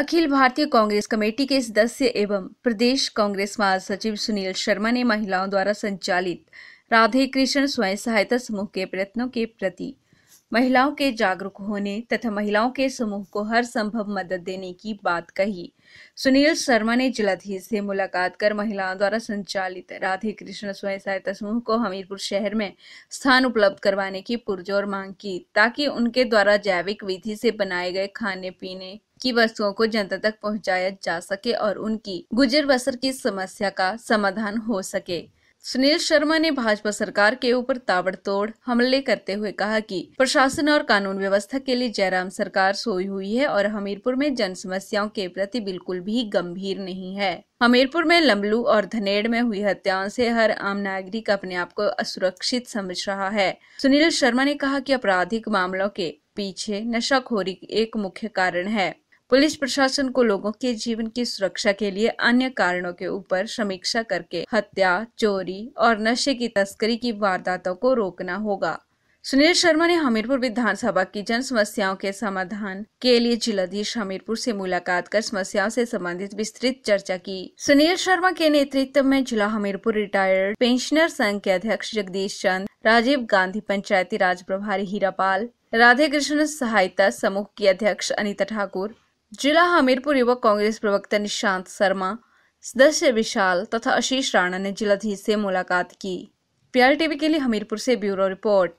अखिल भारतीय कांग्रेस कमेटी के सदस्य एवं प्रदेश कांग्रेस महासचिव सुनील शर्मा ने महिलाओं द्वारा संचालित राधे कृष्ण स्वयं सहायता समूह के प्रयत्नों के प्रति महिलाओं के जागरूक होने तथा महिलाओं के समूह को हर संभव मदद देने की बात कही सुनील शर्मा ने जिलाधीश से मुलाकात कर महिलाओं द्वारा संचालित राधे कृष्ण स्वयं सहायता समूह को हमीरपुर शहर में स्थान उपलब्ध करवाने की पुरजोर मांग की ताकि उनके द्वारा जैविक विधि से बनाए गए खाने पीने की वस्तुओं को जनता तक पहुंचाया जा सके और उनकी गुजर बसर की समस्या का समाधान हो सके सुनील शर्मा ने भाजपा सरकार के ऊपर ताबड़तोड़ हमले करते हुए कहा कि प्रशासन और कानून व्यवस्था के लिए जयराम सरकार सोई हुई है और हमीरपुर में जन समस्याओं के प्रति बिल्कुल भी गंभीर नहीं है हमीरपुर में लम्बलू और धनेड़ में हुई हत्याओं से हर आम नागरिक अपने आप को असुरक्षित समझ रहा है सुनील शर्मा ने कहा कि आपराधिक मामलों के पीछे नशाखोरी एक मुख्य कारण है पुलिस प्रशासन को लोगों के जीवन की सुरक्षा के लिए अन्य कारणों के ऊपर समीक्षा करके हत्या चोरी और नशे की तस्करी की वारदातों को रोकना होगा सुनील शर्मा ने हमीरपुर विधानसभा की जन समस्याओं के समाधान के लिए जिलाधीश हमीरपुर से मुलाकात कर समस्याओं से संबंधित विस्तृत चर्चा की सुनील शर्मा के नेतृत्व में जिला हमीरपुर रिटायर्ड पेंशनर संघ के अध्यक्ष जगदीश चंद राजीव गांधी पंचायती राज प्रभारी हीरापाल राधे कृष्ण सहायता समूह की अध्यक्ष अनिता ठाकुर जिला हमीरपुर युवक कांग्रेस प्रवक्ता निशांत शर्मा सदस्य विशाल तथा आशीष राणा ने जिलाधीश से मुलाकात की पीआर टीवी के लिए हमीरपुर से ब्यूरो रिपोर्ट